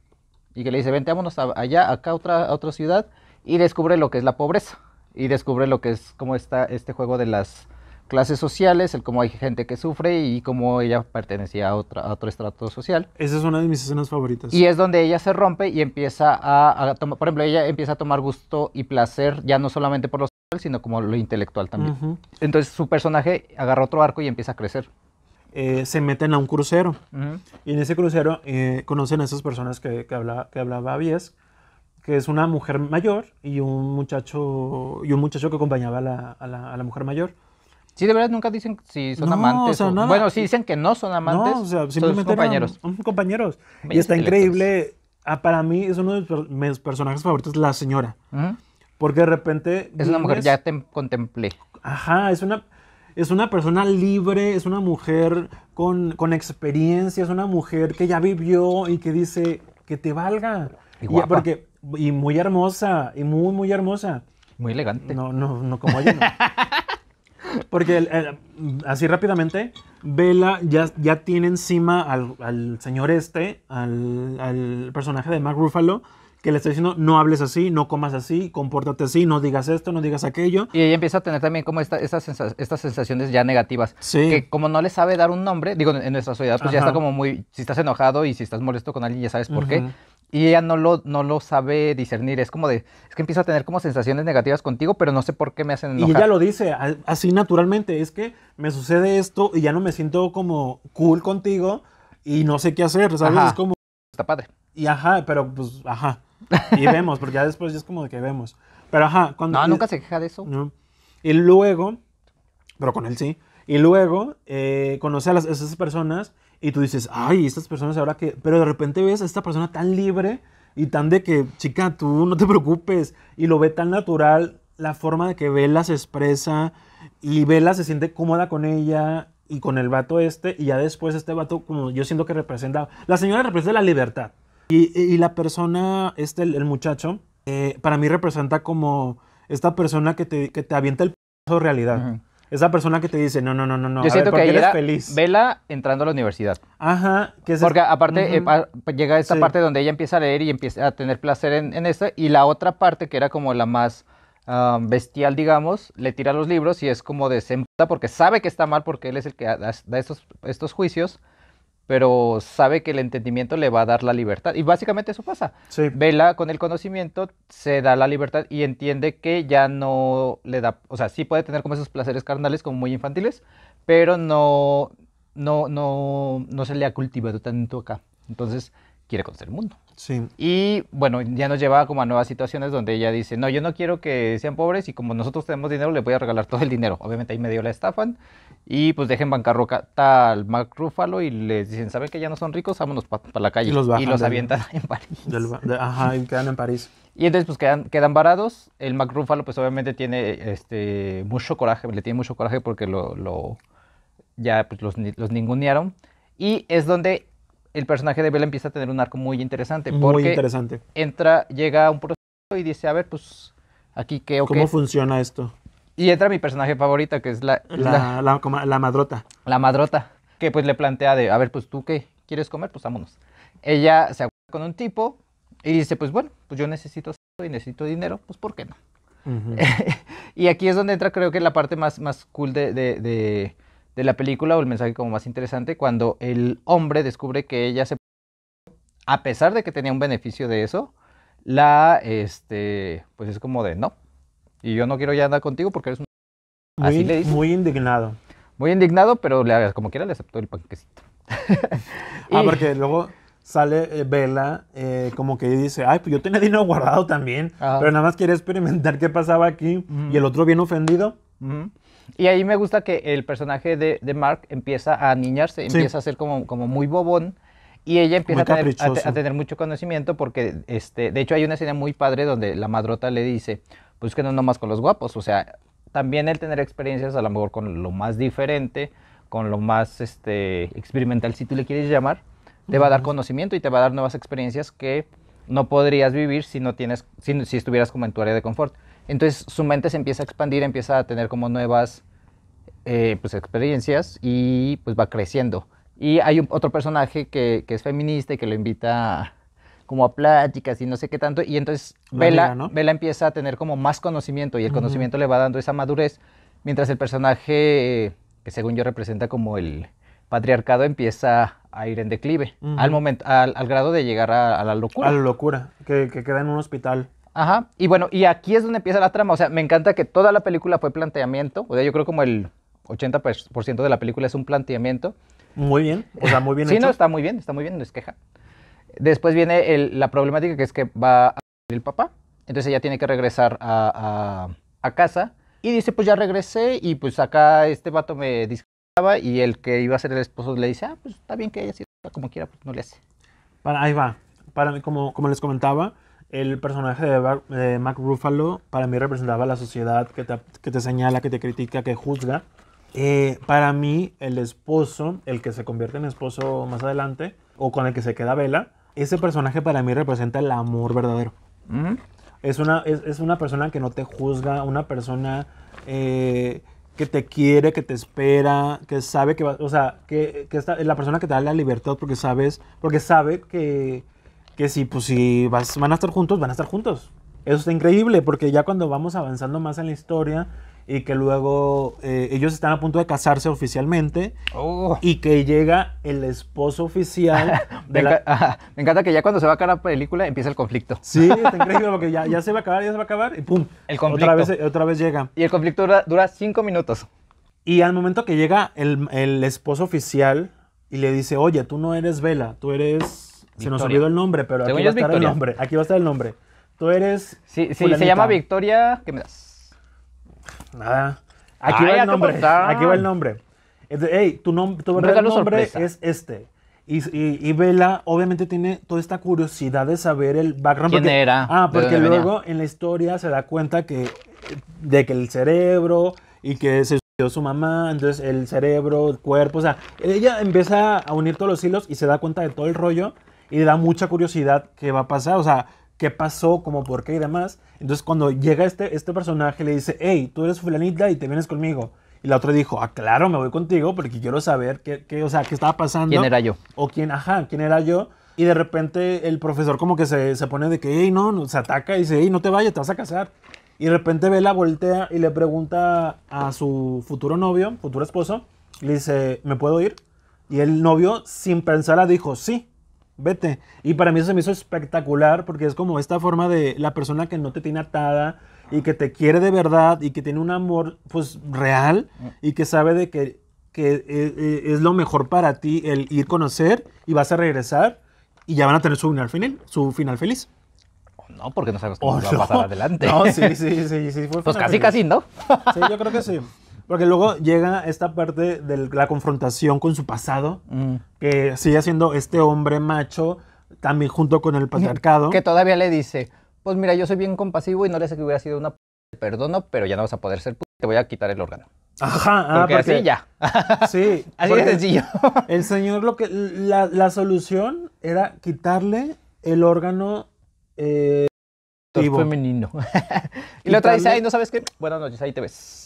y que le dice, vente, vámonos allá, acá, otra, a otra ciudad y descubre lo que es la pobreza y descubre lo que es cómo está este juego de las clases sociales, el cómo hay gente que sufre y cómo ella pertenecía a, otra, otro estrato social. Esa es una de mis escenas favoritas. Y es donde ella se rompe y empieza a, tomar, por ejemplo, ella empieza a tomar gusto y placer ya no solamente por lo social, sino como lo intelectual también. Entonces su personaje agarra otro arco y empieza a crecer. Eh, se meten a un crucero y en ese crucero eh, conocen a esas personas que, que, habla, que hablaba Bies, que es una mujer mayor y un muchacho, y un muchacho que acompañaba a la, a la mujer mayor. Sí, de verdad nunca dicen si son amantes. Bueno, sí dicen que no son amantes. son compañeros. son compañeros. y está increíble. Ah, para mí es uno de mis personajes favoritos, la señora. Porque de repente. Es una mujer, ya te contemplé. Ajá, es una, es una persona libre, es una mujer con, experiencia, es una mujer que ya vivió y que dice que te valga. Y, porque, y muy hermosa, y muy, muy hermosa. Muy elegante. No, no, no, como ella no. Porque eh, así rápidamente, Vela ya, ya tiene encima al, señor este, al, personaje de Mac Ruffalo, que le está diciendo, no hables así, no comas así, compórtate así, no digas esto, no digas aquello. Y ella empieza a tener también como esta, estas sensaciones ya negativas. Sí. Que como no le sabe dar un nombre, digo, en nuestra sociedad, pues ya está como muy, si estás enojado y si estás molesto con alguien, ya sabes por qué y ella no lo, no lo sabe discernir. Es como de, es que empiezo a tener como sensaciones negativas contigo, pero no sé por qué me hacen enojar. Y ella lo dice así naturalmente, es que me sucede esto y ya no me siento como cool contigo y no sé qué hacer, ¿sabes? Es como... Está padre. Y ajá, pero pues, ajá. Y vemos, porque ya después ya es como de que vemos. Pero ajá, cuando... No, nunca se queja de eso. Y luego, pero con él sí. Y luego eh, a esas personas y tú dices, ay, estas personas ahora que... Pero de repente ves a esta persona tan libre y tan de que, chica, tú no te preocupes. Y lo ve tan natural la forma de que Vela se expresa y Vela se siente cómoda con ella y con el vato este. Y ya después este vato, como yo siento que representa... La señora representa la libertad. Y, y la persona, este, el, muchacho, eh, para mí representa como esta persona que te, que te avienta el p*** realidad. Esa persona que te dice, no, no, no, no, no. Yo siento que feliz? Vela entrando a la universidad. Ajá. Que es Porque aparte eh, llega esta parte donde ella empieza a leer y empieza a tener placer en, en esto. Y la otra parte, que era como la más ah, bestial, digamos, le tira los libros y es como de porque sabe que está mal porque él es el que da estos, estos juicios pero sabe que el entendimiento le va a dar la libertad. Y básicamente eso pasa. Vela con el conocimiento, se da la libertad y entiende que ya no le da, o sea, sí puede tener como esos placeres carnales como muy infantiles, pero no, no se le ha cultivado tanto acá. Entonces quiere conocer el mundo. Y bueno, ya nos llevaba como a nuevas situaciones donde ella dice, no, yo no quiero que sean pobres y como nosotros tenemos dinero, le voy a regalar todo el dinero. Obviamente ahí medio la estafan y pues dejen bancarrota al Mac y les dicen, ¿saben que ya no son ricos? Vámonos para la calle. Y los, bajan avientan en París. ajá, y quedan en París. Y entonces pues quedan, quedan varados. El Mac pues obviamente tiene este, mucho coraje, le tiene mucho coraje porque lo, ya pues los, los ningunearon. Y es donde el personaje de Bella empieza a tener un arco muy interesante. Porque muy interesante. Entra, llega a un proceso y dice, a ver, pues, aquí qué o ¿Cómo funciona esto? Y entra mi personaje favorita, que es la la, madrota. La madrota, que pues le plantea de, a ver, pues, ¿tú qué quieres comer? Pues, vámonos. Ella se acuerda con un tipo y dice, pues, bueno, pues yo necesito y necesito dinero, pues, ¿por qué no? y aquí es donde entra, creo que, la parte más, más cool de de la película o el mensaje como más interesante cuando el hombre descubre que ella se a pesar de que tenía un beneficio de eso la este pues es como de no y yo no quiero ya andar contigo porque eres un muy, indignado muy indignado pero le, como quiera le aceptó el panquecito ah porque luego sale Vela eh, eh, como que dice, ay, pues yo tenía dinero guardado también, pero nada más quería experimentar qué pasaba aquí. Y el otro bien ofendido. Y ahí me gusta que el personaje de, de Mark empieza a niñarse, empieza a ser como, como muy bobón. Y ella empieza a tener, a, tener, mucho conocimiento porque, este, de hecho, hay una escena muy padre donde la madrota le dice, pues que no nomás con los guapos, o sea, también el tener experiencias a lo mejor con lo más diferente, con lo más este, experimental, si tú le quieres llamar, te va a dar conocimiento y te va a dar nuevas experiencias que no podrías vivir si no tienes, si estuvieras como en tu área de confort. Entonces su mente se empieza a expandir, empieza a tener como nuevas eh, pues, experiencias y pues va creciendo. Y hay otro personaje que, es feminista y que lo invita como a pláticas y no sé qué tanto. Y entonces Vela, empieza a tener como más conocimiento y el conocimiento le va dando esa madurez, mientras el personaje, que según yo representa como el patriarcado, empieza a ir en declive, al, momento, al, grado de llegar a, la locura. A la locura, que queda en un hospital. Ajá, y bueno, y aquí es donde empieza la trama, o sea, me encanta que toda la película fue planteamiento, o sea, yo creo como el 80% de la película es un planteamiento. Muy bien, o sea, muy bien Sí, no, está muy bien, está muy bien, no es queja. Después viene la problemática que es que va a morir el papá, entonces ella tiene que regresar a, casa y dice, pues ya regresé y pues acá este vato me disgustaba y el que iba a ser el esposo le dice, ah, pues está bien que ella sido como quiera, pues no le hace. Para, ahí va, para, como, como les comentaba, el personaje de, Mac Ruffalo para mí representaba la sociedad que te, que te señala, que te critica, que juzga. Eh, para mí, el esposo, el que se convierte en esposo más adelante, o con el que se queda Vela, ese personaje para mí representa el amor verdadero. es, una, es, es, una persona que no te juzga, una persona eh, que te quiere, que te espera, que sabe que va, o sea, que, que está, es la persona que te da la libertad porque sabes, porque sabe que que si, pues, si van a estar juntos, van a estar juntos. Eso está increíble, porque ya cuando vamos avanzando más en la historia y que luego eh, ellos están a punto de casarse oficialmente oh. y que llega el esposo oficial. De me, encanta que ya cuando se va a acabar la película empieza el conflicto. Sí, está increíble, porque ya, ya, se va a acabar, ya se va a acabar y ¡pum! El conflicto. Otra vez, otra vez llega. Y el conflicto dura, cinco minutos. Y al momento que llega el, el esposo oficial y le dice, oye, tú no eres Vela, tú eres se nos olvidó el nombre, pero aquí va a estar el nombre. Aquí va a estar el nombre. Tú eres. Sí, se llama Victoria. ¿Qué me das? Nada. Ah. Aquí va el nombre. Aquí va el nombre. Hey, tu, nom tu verdadero nombre es este. Y, y, y, Bella obviamente tiene toda esta curiosidad de saber el background. ¿Quién era? Ah, porque luego en la historia se da cuenta que de que el cerebro y que se suicidó su mamá, entonces el cerebro, el cuerpo, o sea, ella empieza a unir todos los hilos y se da cuenta de todo el rollo y le da mucha curiosidad qué va a pasar, o sea, qué pasó, cómo, por qué y demás. Entonces cuando llega este, este personaje le dice, hey, tú eres fulanita y te vienes conmigo. Y la otra dijo, ah, claro, me voy contigo porque quiero saber qué, qué, o sea, qué estaba pasando. ¿Quién era yo? O quién, ajá, quién era yo. Y de repente el profesor como que se, pone de que, hey, no, se ataca y dice, hey, no te vayas, te vas a casar. Y de repente la voltea y le pregunta a su futuro novio, futuro esposo, le dice, ¿me puedo ir? Y el novio, sin pensarla, dijo, sí vete. Y para mí eso se me hizo espectacular porque es como esta forma de la persona que no te tiene atada y que te quiere de verdad y que tiene un amor pues real y que sabe de que, eh, eh, es lo mejor para ti el ir conocer y vas a regresar y ya van a tener su final, feliz. Oh, no, porque no sabemos cómo oh, va a pasar adelante. No, sí, sí, sí, sí. pues casi, casi, ¿no? Sí, yo creo que sí. Porque luego llega esta parte de la confrontación con su pasado, mm. que sigue siendo este hombre macho, también junto con el patriarcado. Que todavía le dice, pues mira, yo soy bien compasivo y no le sé que hubiera sido una p te perdono, pero ya no vas a poder ser p te voy a quitar el órgano. Ajá, ah, porque, así ya. Sí. así de sencillo. el señor lo que, la, solución era quitarle el órgano... Eh, femenino. y la otra dice, ay, ¿no sabes qué? Buenas noches, ahí te ves.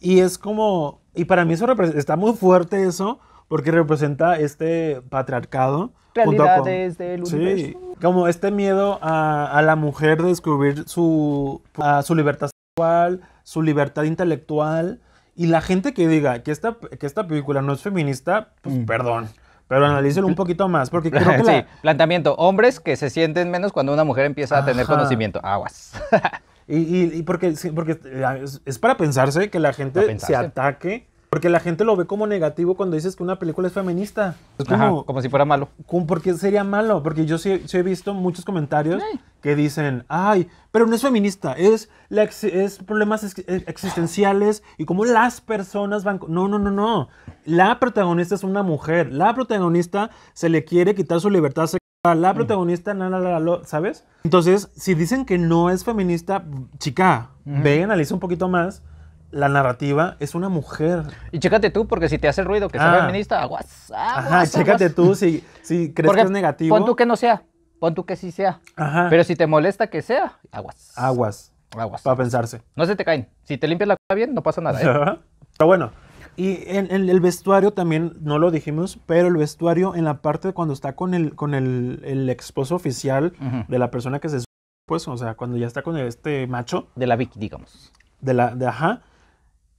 Y es como, y para mí eso está muy fuerte eso, porque representa este patriarcado. Realidades del universo. como este miedo a, la mujer de descubrir su, a su libertad sexual, su libertad intelectual. Y la gente que diga que esta, esta película no es feminista, pues mm. perdón. Pero analícelo un poquito más, porque planteamiento, hombres que se sienten menos cuando una mujer empieza a tener conocimiento. Aguas. Y, y, porque, porque ah, es para pensarse que la gente se ataque. Porque la gente lo ve como negativo cuando dices que una película es feminista. como, como si fuera malo. porque sería malo? Porque yo sí, he visto muchos comentarios que dicen, ay, pero no es feminista, es, la es problemas eh, existenciales y como las personas van... No, no, no, no. La protagonista es una mujer. La protagonista se le quiere quitar su libertad sexual la mm. protagonista, na, na, ¿sabes? Entonces, si dicen que no es feminista, chica, vean y analiza un poquito más. La narrativa es una mujer. Y chécate tú, porque si te hace ruido que sea ah. feminista, aguas, Ajá, chécate tú si, si crees que es negativo. Pon tú que no sea, pon tú que sí sea. Ajá. Pero si te molesta que sea, aguas. Aguas. Aguas. Para pensarse. No se te caen. Si te limpias la cara bien, no pasa nada. ¿eh? Pero bueno, y en, el vestuario también, no lo dijimos, pero el vestuario en la parte de cuando está con el, con el, el esposo oficial de la persona que se... Pues, o sea, cuando ya está con este macho. De la Vic, digamos. De la, de ajá.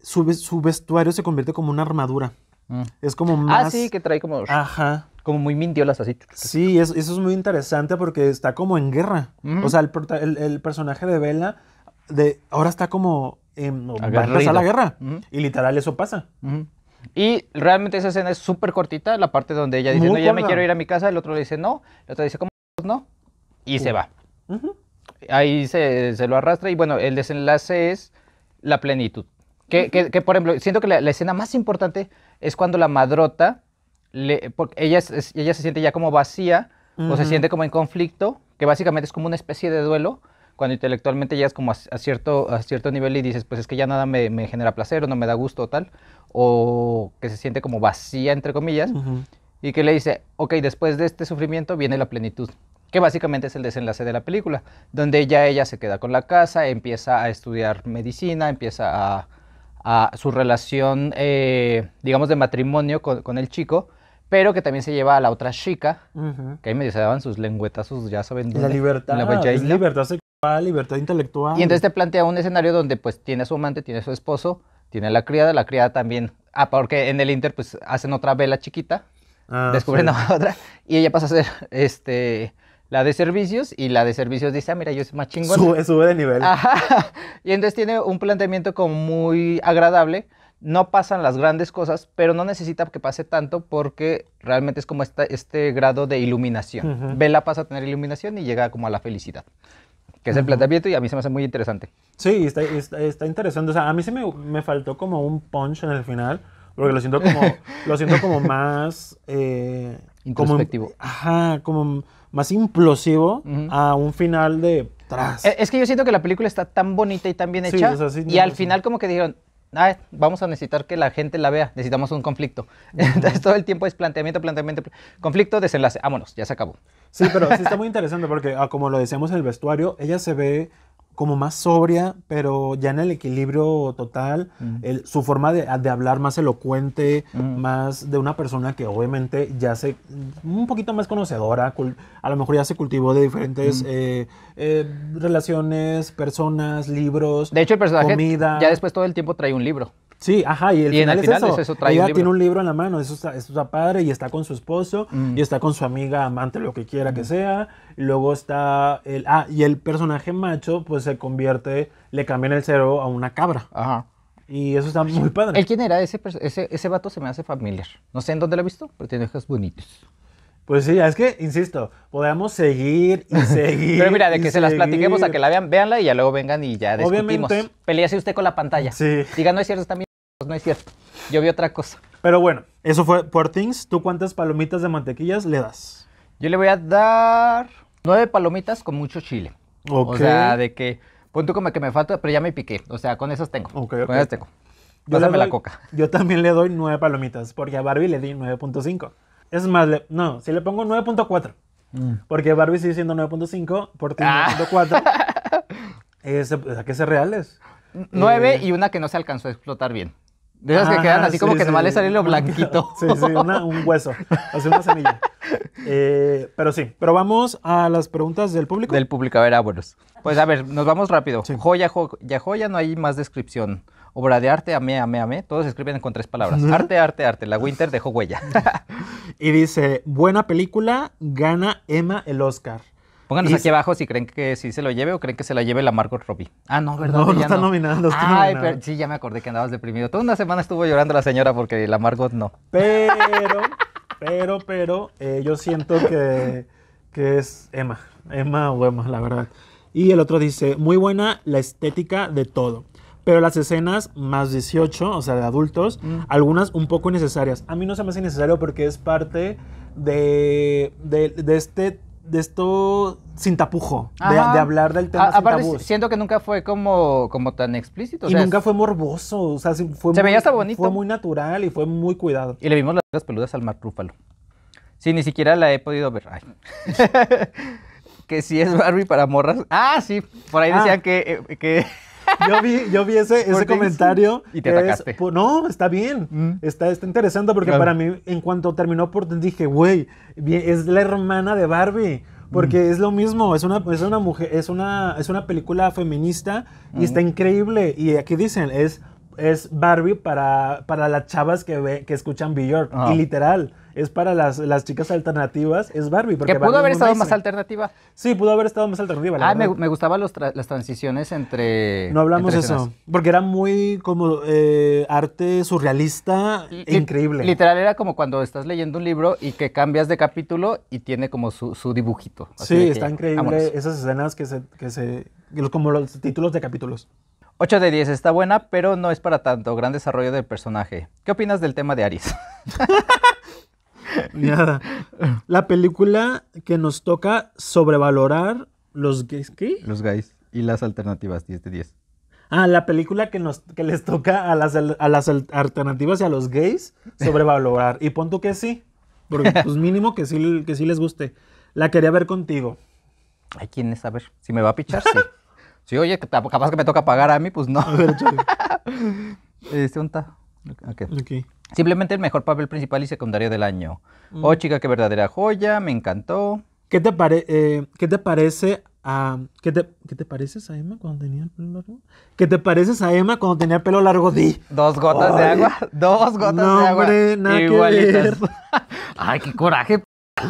Su, su vestuario se convierte como una armadura. Mm. Es como ah, más... Ah, sí, que trae como... Ajá. Como muy mintiolas así. Sí, eso, es muy interesante porque está como en guerra. O sea, el, el, el personaje de Vela ahora está como em, va a empezar la guerra. Y literal eso pasa. Y realmente esa escena es súper cortita, la parte donde ella dice, no, ya me quiero ir a mi casa, el otro le dice no, el otro dice, ¿cómo no? Y se va. Ahí se, lo arrastra y bueno, el desenlace es la plenitud. Que, por ejemplo, siento que la, escena más importante es cuando la madrota, le, ella, ella se siente ya como vacía o se siente como en conflicto, que básicamente es como una especie de duelo cuando intelectualmente es como a, cierto, a cierto nivel y dices, pues es que ya nada me, genera placer o no me da gusto o tal, o que se siente como vacía, entre comillas, y que le dice, ok, después de este sufrimiento viene la plenitud, que básicamente es el desenlace de la película, donde ya ella se queda con la casa, empieza a estudiar medicina, empieza a, su relación, eh, digamos, de matrimonio con, el chico, pero que también se lleva a la otra chica, que ahí medio se daban sus lengüetazos, ya saben La libertad. La libertad libertad intelectual. Y entonces te plantea un escenario donde pues tiene a su amante, tiene a su esposo, tiene a la criada, la criada también, ah, porque en el Inter pues hacen otra vela chiquita, ah, descubren otra, y ella pasa a ser este, la de servicios, y la de servicios dice, ah, mira, yo soy más chingón. Sube, sube de nivel. Y entonces tiene un planteamiento como muy agradable, no pasan las grandes cosas, pero no necesita que pase tanto porque realmente es como este grado de iluminación. Vela pasa a tener iluminación y llega como a la felicidad que es el planteamiento y a mí se me hace muy interesante. Sí, está, está, interesante. O sea, a mí se me, me, faltó como un punch en el final, porque lo siento como, lo siento como más... Eh, Introspectivo. ajá, como más implosivo a un final de... Tras. Eh, es que yo siento que la película está tan bonita y tan bien hecha y al final como que dijeron, ah, vamos a necesitar que la gente la vea, necesitamos un conflicto. Entonces todo el tiempo es planteamiento, planteamiento, conflicto, desenlace, vámonos, ya se acabó. Sí, pero sí está muy interesante porque, ah, como lo decíamos en el vestuario, ella se ve como más sobria, pero ya en el equilibrio total, mm. su forma de, hablar más elocuente, mm. más de una persona que obviamente ya se, un poquito más conocedora, a lo mejor ya se cultivó de diferentes mm. eh, eh, relaciones, personas, libros, de hecho, el personaje Ya después todo el tiempo trae un libro. Sí, ajá, y el es, eso. Ella tiene un libro en la mano, eso está, padre, y está con su esposo, mm. y está con su amiga amante, lo que quiera que mm. sea. Y luego está el. Ah, y el personaje macho, pues se convierte, le cambian el cero a una cabra. Ajá. Y eso está muy padre. ¿El quién era? Ese, ese, ese vato se me hace familiar. No sé en dónde lo he visto, pero tiene ojos bonitos. Pues sí, es que, insisto, podemos seguir y seguir. Pero mira, de que se las platiquemos a que la vean, veanla y ya luego vengan y ya discutimos. Obviamente. Pelease usted con la pantalla. Sí. Diga, no es cierto, también. Pues no es cierto. Yo vi otra cosa. Pero bueno, eso fue por Things. ¿Tú cuántas palomitas de mantequillas le das? Yo le voy a dar nueve palomitas con mucho chile. O sea, de que. Punto como que me falta, pero ya me piqué. O sea, con esas tengo. Con esas tengo. Pásame la coca. Yo también le doy nueve palomitas, porque a Barbie le di 9.5. Es más, no, si le pongo 9.4. Mm. Porque Barbie sigue siendo 9.5, por ti 9.4. Ah. Pues, ¿A qué se reales? 9 eh. y una que no se alcanzó a explotar bien. De esas que quedan así como que te vale salir lo blanquito. Sí, sí, un hueso. Así una semilla. Eh, pero sí, pero vamos a las preguntas del público. Del público, a ver, buenos. Pues a ver, nos vamos rápido. Joya, joya, joya, no hay más descripción. Obra de arte, amé, amé, amé. Todos escriben con tres palabras. Arte, arte, arte. La Winter dejó huella. y dice, buena película, gana Emma el Oscar. Pónganos aquí abajo si creen que sí se lo lleve o creen que se la lleve la Margot Robbie. Ah, no, ¿verdad? No, no, Ay, pero sí, ya me acordé que andabas deprimido. Toda una semana estuvo llorando la señora porque la Margot no. Pero, pero, pero, eh, yo siento que, es Emma. Emma o Emma, la verdad. Y el otro dice, muy buena la estética de todo. Pero las escenas más 18, o sea, de adultos, mm. algunas un poco innecesarias. A mí no se me hace innecesario porque es parte de, de, de este de esto sin tapujo, de, hablar del tema. sin aparte, siento que nunca fue como, como tan explícito. y nunca fue morboso, o sea, fue se veía hasta bonito. Fue muy natural y fue muy cuidado. Y le vimos las peludas al rúfalo Sí, ni siquiera la he podido ver. que si es Barbie para morras. Ah, sí, por ahí ah. decían que, eh, que yo vi, ese, comentario. Y te atacaste. no, está bien. Mm. Está, está interesante porque para mí, en cuanto terminó por dije, güey, es la hermana de Barbie. Porque mm. es lo mismo, es una, una mujer, es una, es una película feminista y mm. está increíble. Y aquí dicen, es es Barbie para, para las chavas que, escuchan Bjork. Y ah. literal es para las, chicas alternativas, es Barbie. Porque que pudo haber estado más alternativa. Sí, pudo haber estado más alternativa. ah, me, gustaban las transiciones entre... No hablamos de eso, porque era muy como eh, arte surrealista e increíble. Literal, era como cuando estás leyendo un libro y que cambias de capítulo y tiene como su, dibujito. sí, está increíble esas escenas que se, como los títulos de capítulos. 8 de 10, está buena, pero no es para tanto. Gran desarrollo del personaje. ¿Qué opinas del tema de Aries? Nada. La película que nos toca sobrevalorar los gays. ¿Qué? Los gays y las alternativas 10 de 10. Ah, la película que, nos, les toca a las, alternativas y a los gays sobrevalorar. y pon que sí. Porque pues mínimo que sí, que sí les guste. La quería ver contigo. Hay quienes, es? A ver, si me va a pichar, sí. sí, oye, capaz que me toca pagar a mí, pues no. A este, Simplemente el mejor papel principal y secundario del año. Mm. Oh, chica, qué verdadera joya, me encantó. ¿Qué te, eh, ¿qué te parece a. ¿qué te, pareces a Emma cuando tenía el pelo largo? ¿Qué te pareces a Emma cuando tenía el pelo largo? Di. Dos gotas de agua. Dos gotas de agua. Hombre, nada Ay, qué coraje.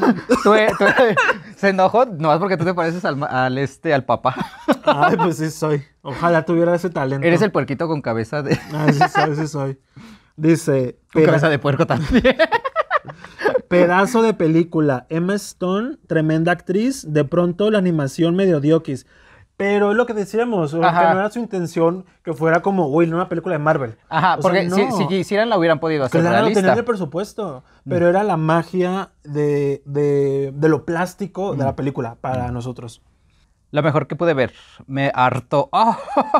se enojó no es porque tú te pareces al, este al papá. Ay, pues sí soy. Ojalá tuviera ese talento. Eres el puerquito con cabeza de. Ay, sí soy, sí soy. Dice. de puerco también. Pedazo de película. Emma Stone, tremenda actriz. De pronto la animación medio diokis. Pero es lo que decíamos, que no era su intención que fuera como, uy, no una película de Marvel. Ajá, porque si, quisieran la hubieran podido hacer. Claro, el presupuesto, pero mm. era la magia de, lo plástico de la mm. película para nosotros. Lo mejor que pude ver. Me hartó.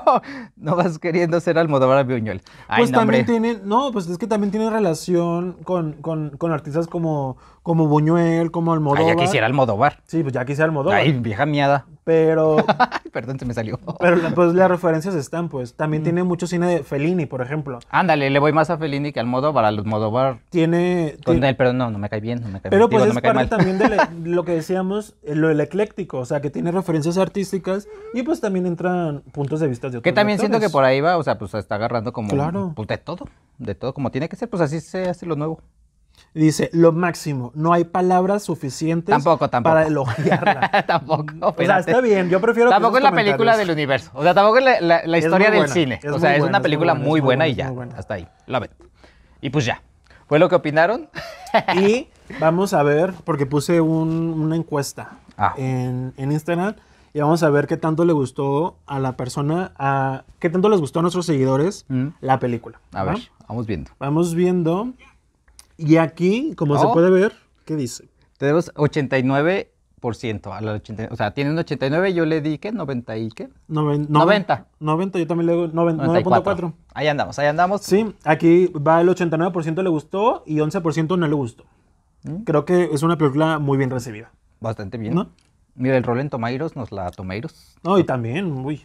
Oh, no vas queriendo ser Almodóvar Buñuel. Ay, pues también tiene. No, pues es que también tiene relación con, con, con artistas como, como Buñuel, como Almodóvar. Ah, ya quisiera Almodóvar. Sí, pues ya quisiera Almodóvar. Ay, vieja miada. Pero... Perdón, se me salió. pero pues las referencias están, pues. También mm. tiene mucho cine de Fellini, por ejemplo. Ándale, le voy más a Fellini que al Almodóvar. Al Almodóvar... Tiene... Con tiene... pero no, no me cae bien, no me cae pero bien. pues es también de lo que decíamos, eh, lo del ecléctico. O sea, que tiene referencias artísticas y pues también entran puntos de vista de otros Que también siento que por ahí va, o sea, pues está agarrando como... Claro. Pues, de todo, de todo, como tiene que ser. Pues así se hace lo nuevo. Dice, lo máximo, no hay palabras suficientes tampoco, tampoco. para elogiarla. tampoco. O sea, está bien, yo prefiero... Tampoco es la película del universo, o sea, tampoco es la, historia del cine. o sea, es una película muy, buena, y ya, hasta ahí. La ven. Y pues ya, fue lo que opinaron. y vamos a ver, porque puse una encuesta ah. en, en Instagram y vamos a ver qué tanto le gustó a la persona, a, qué tanto les gustó a nuestros seguidores mm. la película. A ver, vamos viendo. Vamos viendo. Y aquí, como se oh. puede ver, ¿qué dice? Tenemos 89% o sea, tiene un 89, yo le di que 90 y qué? 90. 90, yo también le digo 9.4. Ahí andamos, ahí andamos. Sí, aquí va el 89% le gustó y 11% no le gustó. ¿Mm? Creo que es una película muy bien recibida. Bastante bien. Mira, el rol en Tomairos nos la Tomairos. No, y también, uy.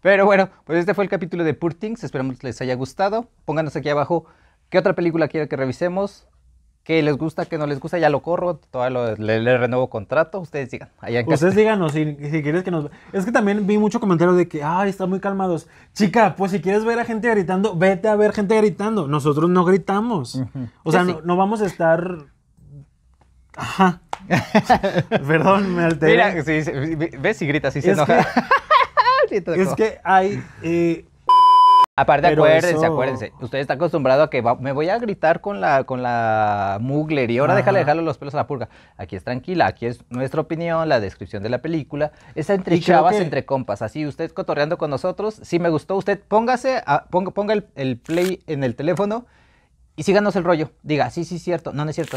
Pero bueno, pues este fue el capítulo de Purtings. Esperamos les haya gustado. Pónganos aquí abajo ¿Qué otra película quiere que revisemos? ¿Qué les gusta, qué no les gusta? Ya lo corro, todavía lo, le, renuevo contrato. Ustedes digan. Ustedes díganos si, si quieres que nos... Es que también vi mucho comentario de que, ay, están muy calmados. Chica, pues si quieres ver a gente gritando, vete a ver gente gritando. Nosotros no gritamos. O sea, No, vamos a estar... Ajá. Perdón, me alteré. Mira, ves si gritas. si se es enoja. Que, es que hay eh, Aparte, acuérdense, acuérdense. Usted está acostumbrado a que me voy a gritar con la, con la mugler y ahora déjale dejarle los pelos a la purga. Aquí es tranquila, aquí es nuestra opinión, la descripción de la película. Esa entre chavas, entre compas. Así, usted cotorreando con nosotros. Si me gustó, usted póngase, ponga, el, play en el teléfono y síganos el rollo. Diga, sí, sí, cierto. No, no es cierto,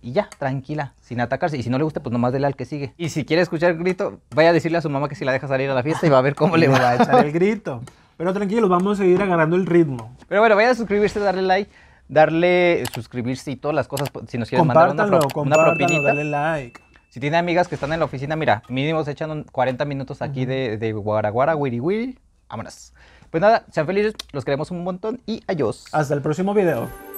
Y ya, tranquila, sin atacarse. Y si no le gusta, pues nomás dele al que sigue. Y si quiere escuchar el grito, vaya a decirle a su mamá que si la deja salir a la fiesta y va a ver cómo le va a echar el grito. Pero tranquilos, vamos a seguir agarrando el ritmo. Pero bueno, vayan a suscribirse, darle like, darle eh, suscribirse y todas las cosas. Pues, si nos quieren mandar una, una propinita. like. Si tiene amigas que están en la oficina, mira, mínimo se echan 40 minutos aquí de, Guaraguara, Wiri Vámonos. Pues nada, sean felices, los queremos un montón y adiós. Hasta el próximo video.